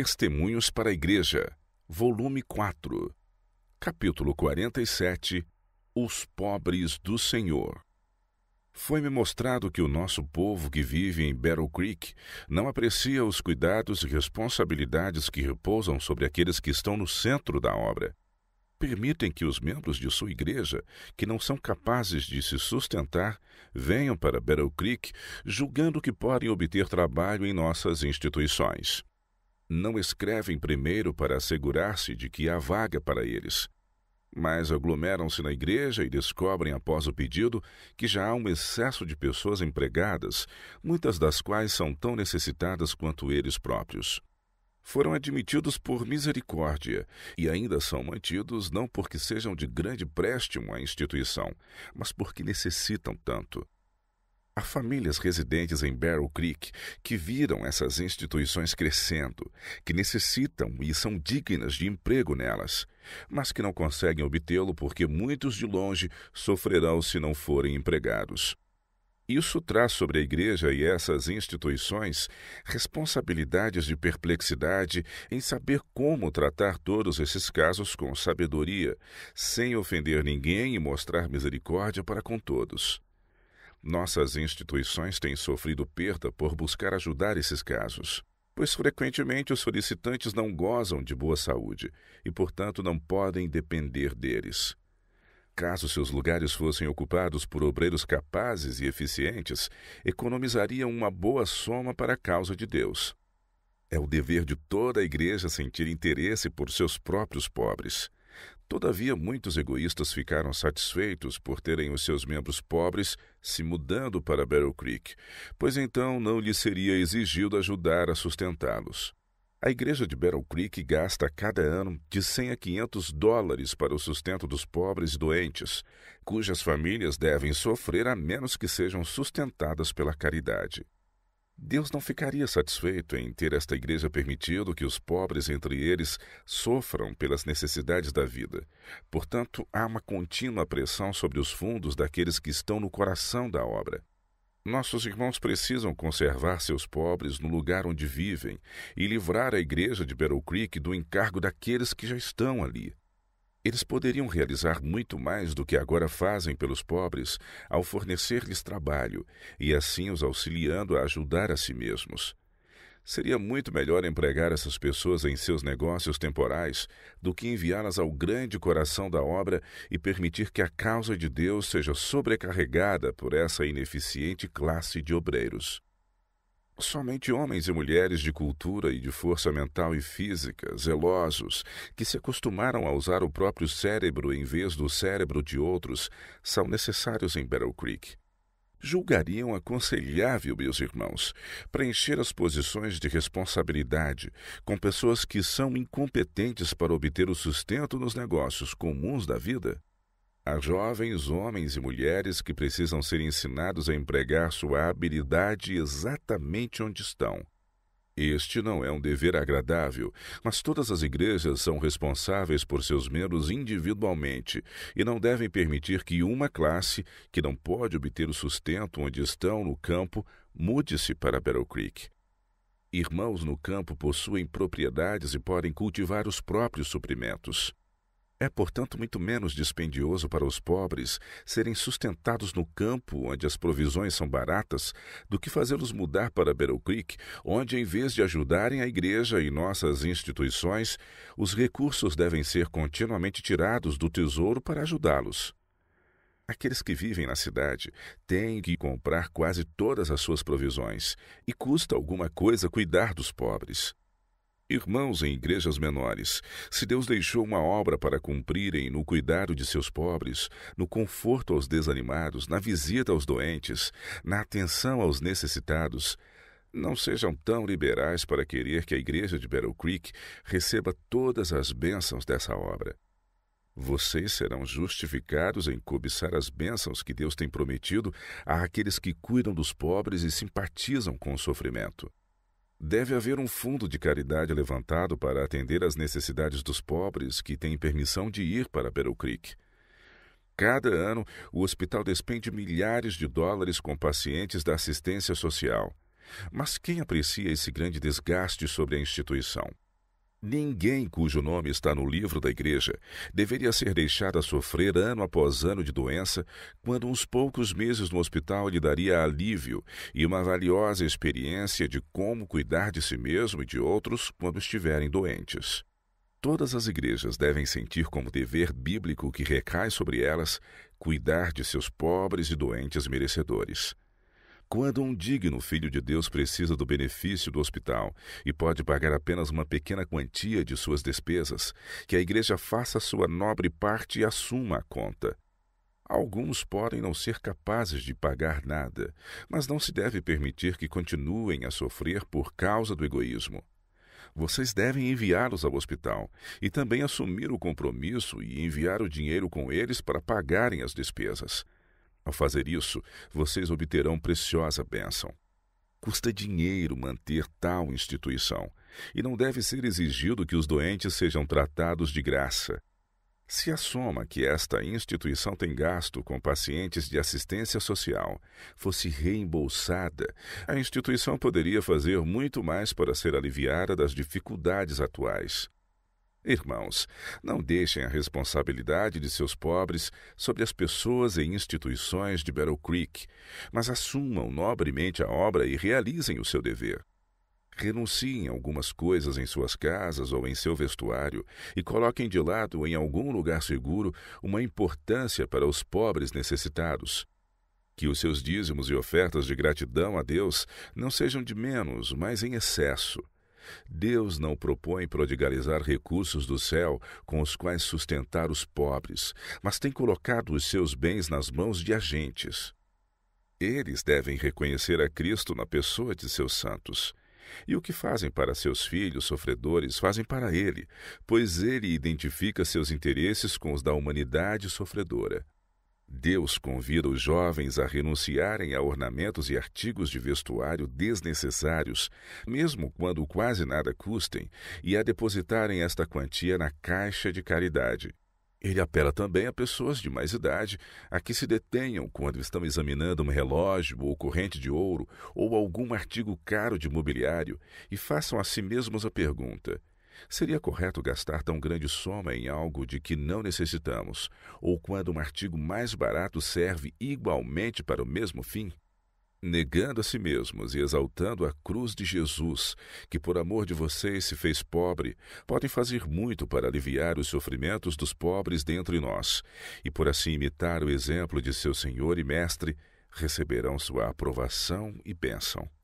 Testemunhos para a Igreja, volume 4, capítulo 47 Os Pobres do Senhor. Foi-me mostrado que o nosso povo que vive em Battle Creek não aprecia os cuidados e responsabilidades que repousam sobre aqueles que estão no centro da obra. Permitem que os membros de sua igreja, que não são capazes de se sustentar, venham para Battle Creek julgando que podem obter trabalho em nossas instituições não escrevem primeiro para assegurar-se de que há vaga para eles, mas aglomeram-se na igreja e descobrem após o pedido que já há um excesso de pessoas empregadas, muitas das quais são tão necessitadas quanto eles próprios. Foram admitidos por misericórdia e ainda são mantidos não porque sejam de grande préstimo à instituição, mas porque necessitam tanto. Há famílias residentes em Barrel Creek que viram essas instituições crescendo, que necessitam e são dignas de emprego nelas, mas que não conseguem obtê-lo porque muitos de longe sofrerão se não forem empregados. Isso traz sobre a igreja e essas instituições responsabilidades de perplexidade em saber como tratar todos esses casos com sabedoria, sem ofender ninguém e mostrar misericórdia para com todos. Nossas instituições têm sofrido perda por buscar ajudar esses casos, pois frequentemente os solicitantes não gozam de boa saúde e, portanto, não podem depender deles. Caso seus lugares fossem ocupados por obreiros capazes e eficientes, economizariam uma boa soma para a causa de Deus. É o dever de toda a igreja sentir interesse por seus próprios pobres. Todavia, muitos egoístas ficaram satisfeitos por terem os seus membros pobres se mudando para Barrel Creek, pois então não lhes seria exigido ajudar a sustentá-los. A igreja de Battle Creek gasta cada ano de 100 a 500 dólares para o sustento dos pobres e doentes, cujas famílias devem sofrer a menos que sejam sustentadas pela caridade. Deus não ficaria satisfeito em ter esta igreja permitido que os pobres entre eles sofram pelas necessidades da vida. Portanto, há uma contínua pressão sobre os fundos daqueles que estão no coração da obra. Nossos irmãos precisam conservar seus pobres no lugar onde vivem e livrar a igreja de Battle Creek do encargo daqueles que já estão ali. Eles poderiam realizar muito mais do que agora fazem pelos pobres ao fornecer-lhes trabalho e assim os auxiliando a ajudar a si mesmos. Seria muito melhor empregar essas pessoas em seus negócios temporais do que enviá-las ao grande coração da obra e permitir que a causa de Deus seja sobrecarregada por essa ineficiente classe de obreiros. Somente homens e mulheres de cultura e de força mental e física, zelosos, que se acostumaram a usar o próprio cérebro em vez do cérebro de outros, são necessários em Battle Creek. Julgariam aconselhável, meus irmãos, preencher as posições de responsabilidade com pessoas que são incompetentes para obter o sustento nos negócios comuns da vida? Há jovens homens e mulheres que precisam ser ensinados a empregar sua habilidade exatamente onde estão. Este não é um dever agradável, mas todas as igrejas são responsáveis por seus membros individualmente e não devem permitir que uma classe, que não pode obter o sustento onde estão no campo, mude-se para Battle Creek. Irmãos no campo possuem propriedades e podem cultivar os próprios suprimentos. É, portanto, muito menos dispendioso para os pobres serem sustentados no campo, onde as provisões são baratas, do que fazê-los mudar para Battle Creek, onde, em vez de ajudarem a igreja e nossas instituições, os recursos devem ser continuamente tirados do tesouro para ajudá-los. Aqueles que vivem na cidade têm que comprar quase todas as suas provisões, e custa alguma coisa cuidar dos pobres. Irmãos em igrejas menores, se Deus deixou uma obra para cumprirem no cuidado de seus pobres, no conforto aos desanimados, na visita aos doentes, na atenção aos necessitados, não sejam tão liberais para querer que a igreja de Battle Creek receba todas as bênçãos dessa obra. Vocês serão justificados em cobiçar as bênçãos que Deus tem prometido àqueles que cuidam dos pobres e simpatizam com o sofrimento. Deve haver um fundo de caridade levantado para atender às necessidades dos pobres que têm permissão de ir para Battle Creek. Cada ano, o hospital despende milhares de dólares com pacientes da assistência social. Mas quem aprecia esse grande desgaste sobre a instituição? Ninguém cujo nome está no livro da Igreja deveria ser deixado a sofrer ano após ano de doença, quando uns poucos meses no hospital lhe daria alívio e uma valiosa experiência de como cuidar de si mesmo e de outros quando estiverem doentes. Todas as igrejas devem sentir como dever bíblico que recai sobre elas cuidar de seus pobres e doentes merecedores. Quando um digno filho de Deus precisa do benefício do hospital e pode pagar apenas uma pequena quantia de suas despesas, que a igreja faça sua nobre parte e assuma a conta. Alguns podem não ser capazes de pagar nada, mas não se deve permitir que continuem a sofrer por causa do egoísmo. Vocês devem enviá-los ao hospital e também assumir o compromisso e enviar o dinheiro com eles para pagarem as despesas. Ao fazer isso, vocês obterão preciosa bênção. Custa dinheiro manter tal instituição, e não deve ser exigido que os doentes sejam tratados de graça. Se a soma que esta instituição tem gasto com pacientes de assistência social fosse reembolsada, a instituição poderia fazer muito mais para ser aliviada das dificuldades atuais. Irmãos, não deixem a responsabilidade de seus pobres sobre as pessoas e instituições de Battle Creek, mas assumam nobremente a obra e realizem o seu dever. Renunciem algumas coisas em suas casas ou em seu vestuário e coloquem de lado, em algum lugar seguro, uma importância para os pobres necessitados. Que os seus dízimos e ofertas de gratidão a Deus não sejam de menos, mas em excesso Deus não propõe prodigalizar recursos do céu com os quais sustentar os pobres, mas tem colocado os seus bens nas mãos de agentes. Eles devem reconhecer a Cristo na pessoa de seus santos. E o que fazem para seus filhos sofredores, fazem para ele, pois ele identifica seus interesses com os da humanidade sofredora. Deus convida os jovens a renunciarem a ornamentos e artigos de vestuário desnecessários, mesmo quando quase nada custem, e a depositarem esta quantia na caixa de caridade. Ele apela também a pessoas de mais idade a que se detenham quando estão examinando um relógio ou corrente de ouro ou algum artigo caro de mobiliário e façam a si mesmos a pergunta: Seria correto gastar tão grande soma em algo de que não necessitamos, ou quando um artigo mais barato serve igualmente para o mesmo fim? Negando a si mesmos e exaltando a cruz de Jesus, que por amor de vocês se fez pobre, podem fazer muito para aliviar os sofrimentos dos pobres dentre nós, e por assim imitar o exemplo de seu Senhor e Mestre, receberão sua aprovação e bênção.